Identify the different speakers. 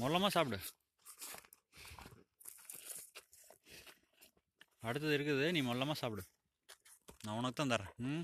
Speaker 1: மொல்லமாக சாப்பிடு அடுத்தது இருக்குது நீ மொல்லமாக சாப்பிடு நான் உனக்கு தான் தரேன் ம்